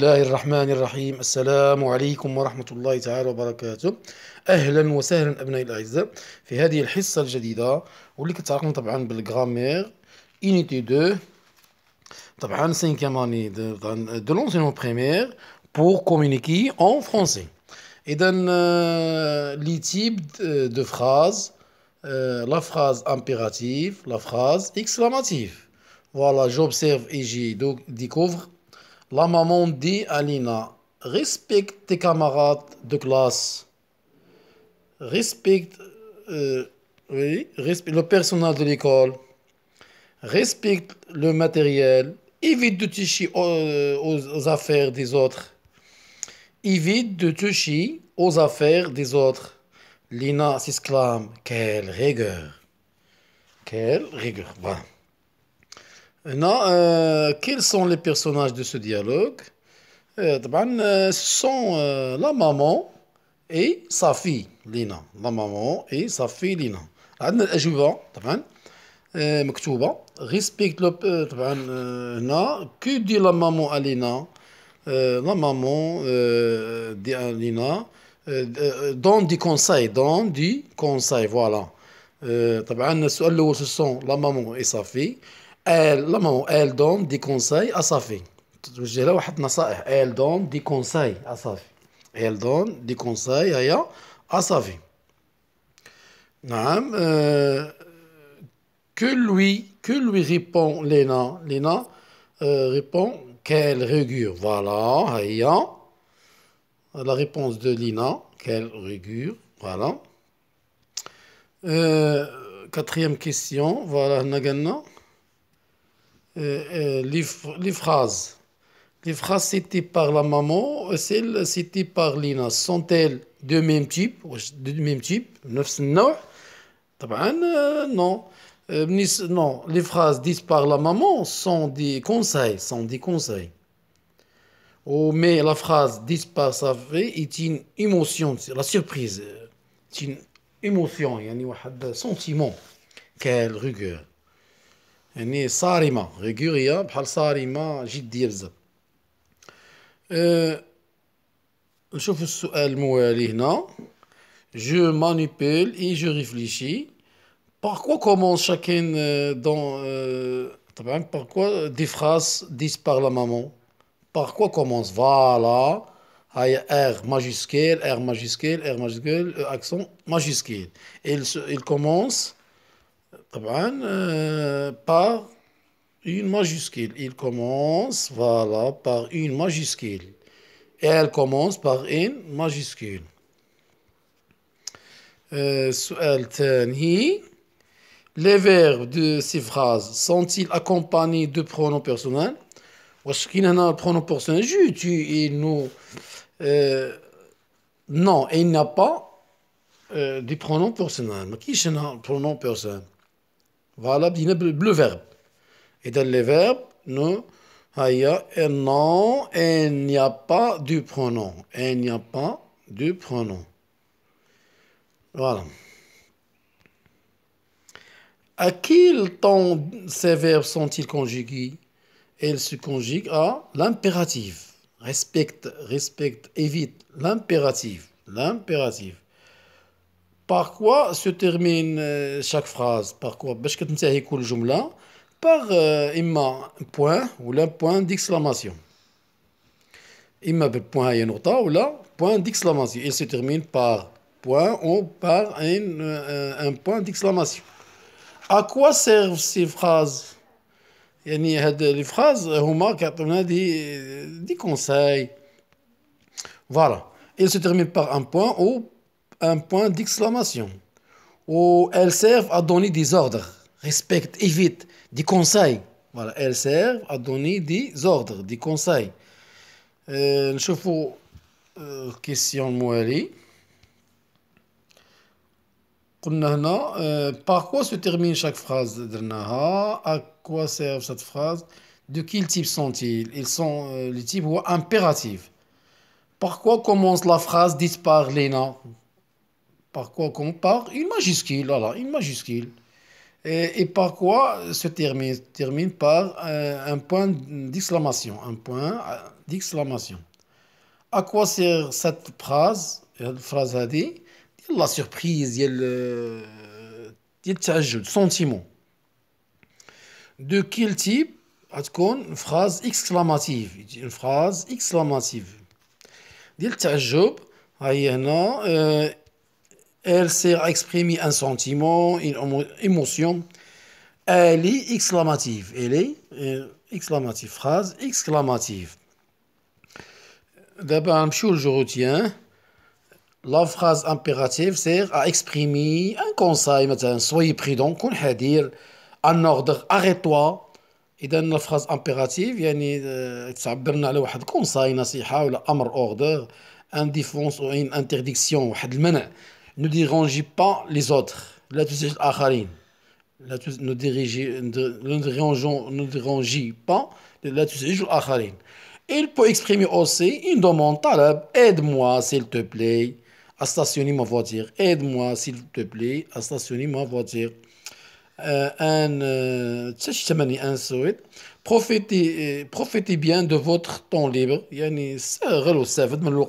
الله الرحمن الرحيم السلام عليكم ورحمة الله تعالى وبركاته أهلا وسهلا أبنائي الأعزاء في هذه الحصة الجديدة واللي كتعلقنا طبعا بالغرامير إنيتي دو طبعا سينكيام أني دو لونسينمون بريمير بور كومونيكي أون فرونسي إذا لي تيب دو فراز لا فراز امبيراتيف لا فراز إكسلاماتيف فوالا جوبسيرف إي جي ديكوفر La maman dit à Lina, respecte tes camarades de classe. Respecte, euh, le personnel de l'école. Respecte le matériel. Évite de toucher euh, aux, affaires des autres. Évite de toucher aux affaires des autres. Lina s'exclame, quelle rigueur. Quelle rigueur. Non, euh, quels sont les personnages de ce dialogue euh, euh, Ce sont la maman et sa fille, Lina. La maman et sa fille, Lina. Ah, Mektouba, respecte le Que dit la maman à Lina La maman dit à Lina donne du conseil. donne du conseil, voilà. Ce sont la maman et sa fille elle donne des conseils à sa fille. elle donne des conseils à sa fille. Elle donne des conseils à, à sa fille. que lui que lui répond Léna Léna euh, répond quelle rigueur voilà هيا la réponse de Lina quelle rigure. voilà euh, quatrième question voilà question. Euh, euh, les, phrases. Les phrases citées par la maman, celles citées par Lina, sont-elles de même type De même type Non. Euh, non, les phrases dites par la maman sont des conseils, sont des conseils. Oh, mais la phrase dite par sa fille est une émotion, la surprise, c'est une émotion, un sentiment. Quelle rigueur. يعني صارمة غيغورية بحال صارمة جدية بزاف أه نشوف السؤال الموالي هنا Je manipule et je réfléchis. Pourquoi quoi commence chacun euh, dans... Euh, par quoi des phrases dites par la maman Par quoi commence Voilà. R majuscule, R majuscule, R majuscule, e accent majuscule. Il, il commence par une majuscule. Il commence, voilà, par une majuscule. Et elle commence par une majuscule. سؤال euh, les verbes de ces phrases sont-ils accompagnés de pronoms personnels واش كاين هنا pronom personnel je tu il nous euh, non il n'y a pas euh, pronoms personnels qui sont un pronom personnel voilà, le verbe. Et dans les verbes, non, ah, il il n'y a pas du pronom. il n'y a pas du pronom. Voilà. À quel temps ces verbes sont-ils conjugués Ils se conjuguent à l'impératif. Respecte, respecte, évite. L'impératif. L'impératif. Par quoi se termine euh, chaque phrase Par quoi باش كتنتهي كل ou par euh, point ou un point d'exclamation. إما un point ou un point d'exclamation. Il se termine par point ou par euh, un, point d'exclamation. À quoi servent ces phrases يعني phrases, لي phrases هما كيعطيونا دي des Voilà. il se termine par un point ou un point d'exclamation Ou elle servent à donner des ordres. Respecte, évite, des conseils. Voilà, elles servent à donner des ordres, des conseils. نشوفوا كيسيون موالي قلنا Par quoi se termine se termine chaque phrase À quoi sert cette phrase De quel type sont ils Ils sont euh, les types impératifs. par quoi commence la phrase dite par par quoi qu'on Une majuscule, voilà, une majuscule. Et, et par quoi se termine Termine par un point d'exclamation. Un point d'exclamation. À quoi sert cette phrase cette phrase a dit la surprise, il y a le sentiment. De quel type une phrase exclamative Une phrase exclamative. ديال التعجب ها هي هنا elle sert à exprimer un sentiment, une émotion. Elle est exclamative. Elle est exclamative. Phrase exclamative. D'abord, je retiens. La phrase impérative sert à exprimer un conseil. Maintenant, soyez prudent, qu'on a dit un ordre, arrête-toi. إذا الفراز امبيراتيف يعني تعبر لنا على واحد un نصيحة ولا أمر أوردر ان ديفونس أو إن انترديكسيون واحد المنع Ne dérangez pas les autres. La akharin. Ne dérangez, ne dérangeons, ne dérangez pas. La akharin. Il peut exprimer aussi une demande talab. Aide-moi, s'il te plaît, à stationner ma voiture. Aide-moi, s'il te plaît, à stationner ma voiture. Euh, un, euh, un profitez, euh, profitez bien de votre temps libre يعني C'est استفاد من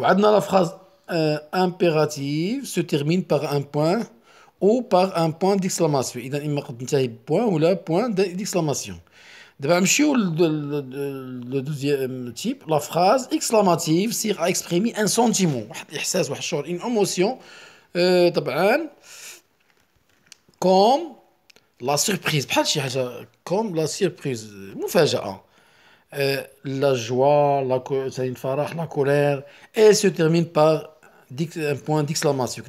phrase la phrase... Euh, impérative se termine par un point ou par un point d'exclamation. Il y a un point ou un point d'exclamation. Le deuxième type, la phrase exclamative c'est à exprimer un sentiment, une émotion, euh, comme la surprise, comme la surprise, euh, la joie, la, la colère, et se termine par un point d'exclamation.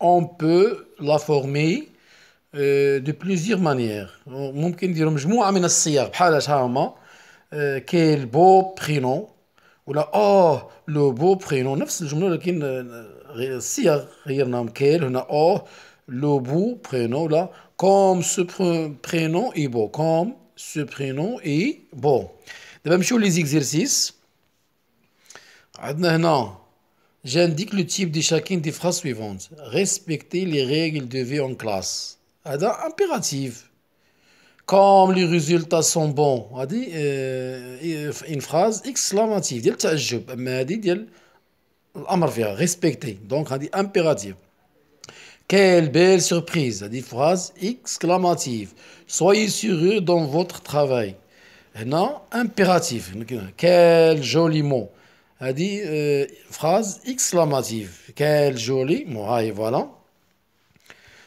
On peut la former euh, de plusieurs manières. Je peut dire que un Quel beau prénom! Oh, le beau prénom! c'est le un beau prénom! Comme ce prénom est beau. Comme ce prénom est beau. de même les exercices. J'indique le type de chacune des phrases suivantes. Respecter les règles de vie en classe. impératif. Comme les résultats sont bons. Euh, euh, une phrase exclamative. Respecter. Donc, on impératif. Quelle belle surprise. On phrase exclamative. Soyez sûrs dans votre travail. Non, impératif. Quel joli mot a dit euh, phrase exclamative. Quel joli, moi, voilà.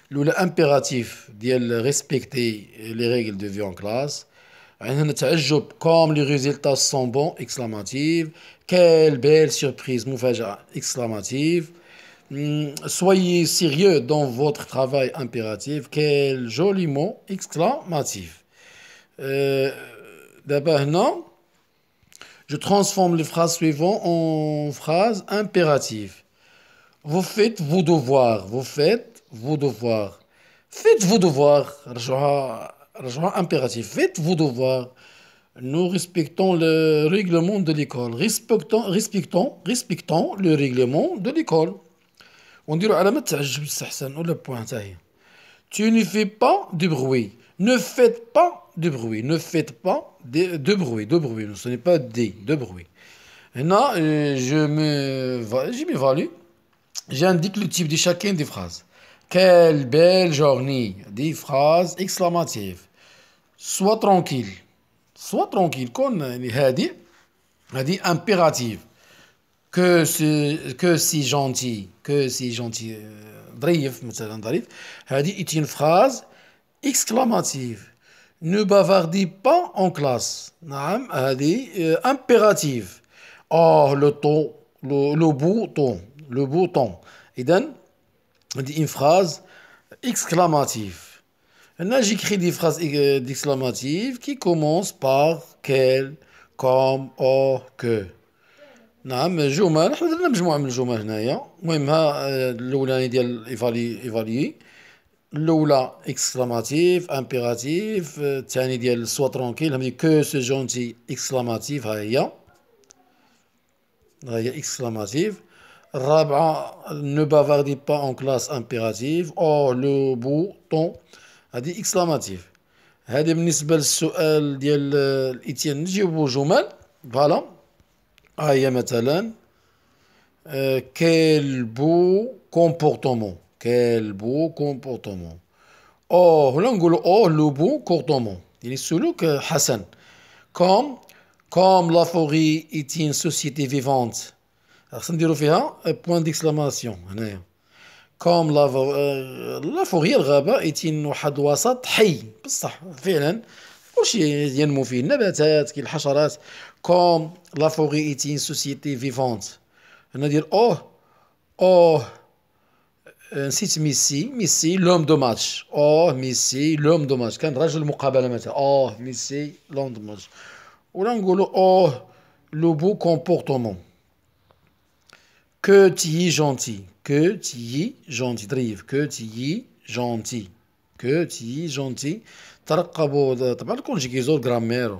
L'impératif elle respecter les règles de vie en classe. Comme les résultats sont bons, exclamative. Quelle belle surprise, moufage, exclamative. Hmm, soyez sérieux dans votre travail, impératif. Quel joli mot, Exclamatif. Euh, d'abord, non. Je transforme les phrases suivantes en phrases impératives. Vous faites vos devoirs. Vous faites vos devoirs. Faites vos devoirs. impératif. Faites vos devoirs. Nous respectons le règlement de l'école. Respectons, respectons, respectons le règlement de l'école. On dit Tu ne fais pas du bruit. Ne faites pas de bruit, ne faites pas de, de bruit, de bruit, ce n'est pas des, de bruit. Non, euh, je me, m'évalue, j'indique le type de chacune des phrases. Quelle belle journée, des phrases exclamatives. Sois tranquille, sois tranquille, qu'on A dit impérative. Que ce que si gentil, que si gentil. drive مثلا dit, est une phrase exclamative. Ne bavardez pas en classe. Naam, euh, impérative. Oh, le ton, le, le beau le beau Et une phrase exclamative. Là, j'écris des phrases exclamatives qui commencent par quel, comme, oh, que. نعم جمل حنا درنا مجموعه من الجمل هنايا المهم ها الاولاني ديال ايفالي ايفالي Lola exclamatif, impératif. Euh, tiens, dit sois tranquille. mais que ce gentil. Exclamative, ailleurs. Ailleurs, exclamative. Rabat, ne bavardez pas en classe. Impératif. Oh, le bouton. a dit exclamative. Elle dit monisbel, sois elle dit je vous jure. Voilà. Ailleurs, mettez Quel beau comportement. Quel beau comportement. Oh, l'angle, oh, le beau, comportement. Il est celui que Hassan. Comme, comme la forêt est une société vivante. Hassan dit-il Dirofia, point d'exclamation. Comme la, euh, la forêt, le rabat est une oua hay. les finan. Comme la forêt est une société vivante. On a dit, oh, oh, un euh, site Missy, Missy, l'homme de match. Oh, Missy, l'homme de match. Quand je le Oh, Missy, l'homme dommage. Ou oh, le beau comportement. Que tu y es gentil. Que tu y es gentil. Que tu y gentil. Que tu y es gentil. Tu as de grammaire.